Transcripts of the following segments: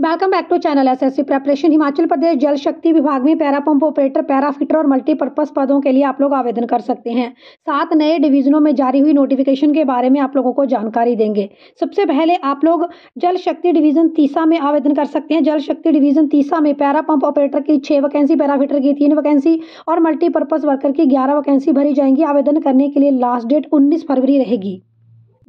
welcome back to channel S S preparation Himachal Pradesh Jal Shakti Vibhag में para pump operator para fitter और multipurpose पदों के लिए आप लोग आवेदन कर सकते हैं सात नए डिवीजनों में जारी हुई नोटिफिकेशन के बारे में आप लोगों को जानकारी देंगे सबसे पहले आप लोग जल शक्ति डिवीजन तीसा में आवेदन कर सकते हैं जल शक्ति डिवीजन तीसा में पैरा पंप ऑपरेटर की छह वैकेंसी पैरा फिटर की तीन वैकेंसी और मल्टीपर्पज वर्कर की ग्यारह वैकेंसी भरी जाएंगी आवेदन करने के लिए लास्ट डेट उन्नीस फरवरी रहेगी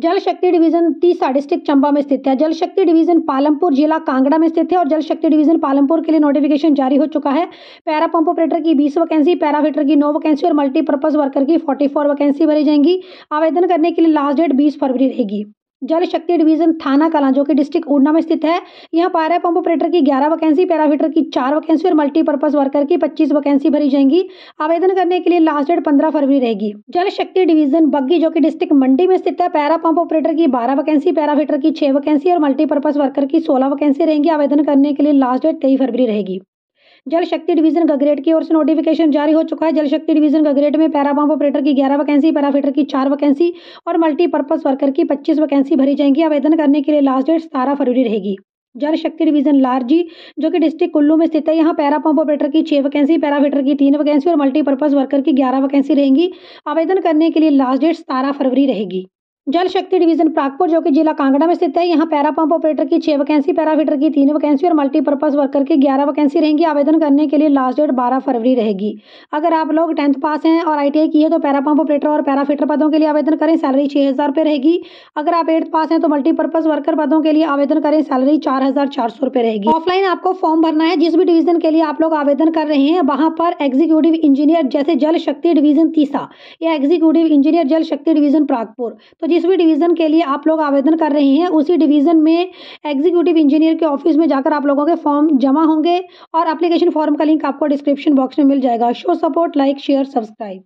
जल शक्ति डिवीजन तीसरा डिस्ट्रिक्ट चंबा में स्थित है जल शक्ति डिवीजन पालमपुर जिला कांगड़ा में स्थित है और जल शक्ति डिवीजन पालमपुर के लिए नोटिफिकेशन जारी हो चुका है पैरा पंप ऑपरेटर की बीस वैकेंसी पैरा फिटर की नौ वैकेंसी और मल्टीपर्पज वर्कर की फोर्टी वैकेंसी भरी जाएंगी आवेदन करने के लिए लास्ट डेट बीस फरवरी रहेगी जल शक्ति डिवीजन थाना कला जो कि डिस्ट्रिक्ट ऊना में स्थित है यहाँ पारा पंप ऑपरेटर की ग्यारह वैकेंसी पैरामीटर की चार वैकेंसी और मल्टीपर्पज वर्कर की पच्चीस वैकेंसी भरी जाएंगी आवेदन करने के लिए लास्ट डेट पंद्रह फरवरी रहेगी जल शक्ति डिवीजन बग्गी जो कि डिस्ट्रिक्ट मंडी में स्थित है पैरा पंप ऑपरेटर की बारह वैकेंसी पैरामीटर की छह वैकेंसी और मल्टीपर्पज वर्कर की सोलह वैकेंसी रहेंगी आवेदन करने के लिए लास्ट डेट तेईस फरवरी रहेगी जल शक्ति डिवीजन गगरेट की ओर से नोटिफिकेशन जारी हो चुका है जल शक्ति डिवीजन गगरेट में पैरापंप ऑपरेटर की ग्यारह वैकेंसी पैराफिटर की चार वैकेंसी और मल्टीपर्पज वर्कर की पच्चीस वैकेंसी भरी जाएंगी आवेदन करने के लिए लास्ट डेट सतारह फरवरी रहेगी जल शक्ति डिवीजन लारजी जो कि डिस्ट्रिक्ट कुल्लू में स्थित है यहाँ पैरा पंप ऑपरेटर की छह वैकेंसी पैराफिटर की तीन वैकेंसी और मल्टीपर्पज वर्कर की ग्यारह वैकेंसी रहेंगी आवेदन करने के लिए लास्ट डेट सतारह फरवरी रहेगी जल शक्ति डिवीजन प्रागपुर जो कि जिला कांगड़ा में स्थित है यहाँ पैरा पंप ऑपरेटर की छह वैकेंसी पैरा पैराफिटर की तीन वैकेंसी और मल्टीपर्पज वर्कर की ग्यारह वैकेंसी रहेंगी आवेदन करने के लिए लास्ट डेट बारह फरवरी रहेगी अगर आप लोग टेंथ पास हैं और आईटीआई किए तो पैरा पंप ऑपरेटर और पैरा पैराफिटर पदों के लिए आवेदन करें सैलरी छह हज़ार रहेगी अगर आप एट्थ पास हैं तो मल्टीपर्पज वर्कर पदों के लिए आवेदन करें सैलरी चार हज़ार रहेगी ऑफलाइन आपको फॉर्म भरना है जिस भी डिवीजन के लिए आप लोग आवेदन कर रहे हैं वहां पर एग्जीक्यूटिव इंजीनियर जैसे जल शक्ति डिवीजन तीसा या एग्जीक्यूटिव इंजीनियर जल शक्ति डिवीजन प्रागपुर तो जिस भी डिवीज़न के लिए आप लोग आवेदन कर रहे हैं उसी डिवीज़न में एग्जीक्यूटिव इंजीनियर के ऑफिस में जाकर आप लोगों के फॉर्म जमा होंगे और अप्लीकेशन फॉर्म का लिंक आपको डिस्क्रिप्शन बॉक्स में मिल जाएगा show support like share subscribe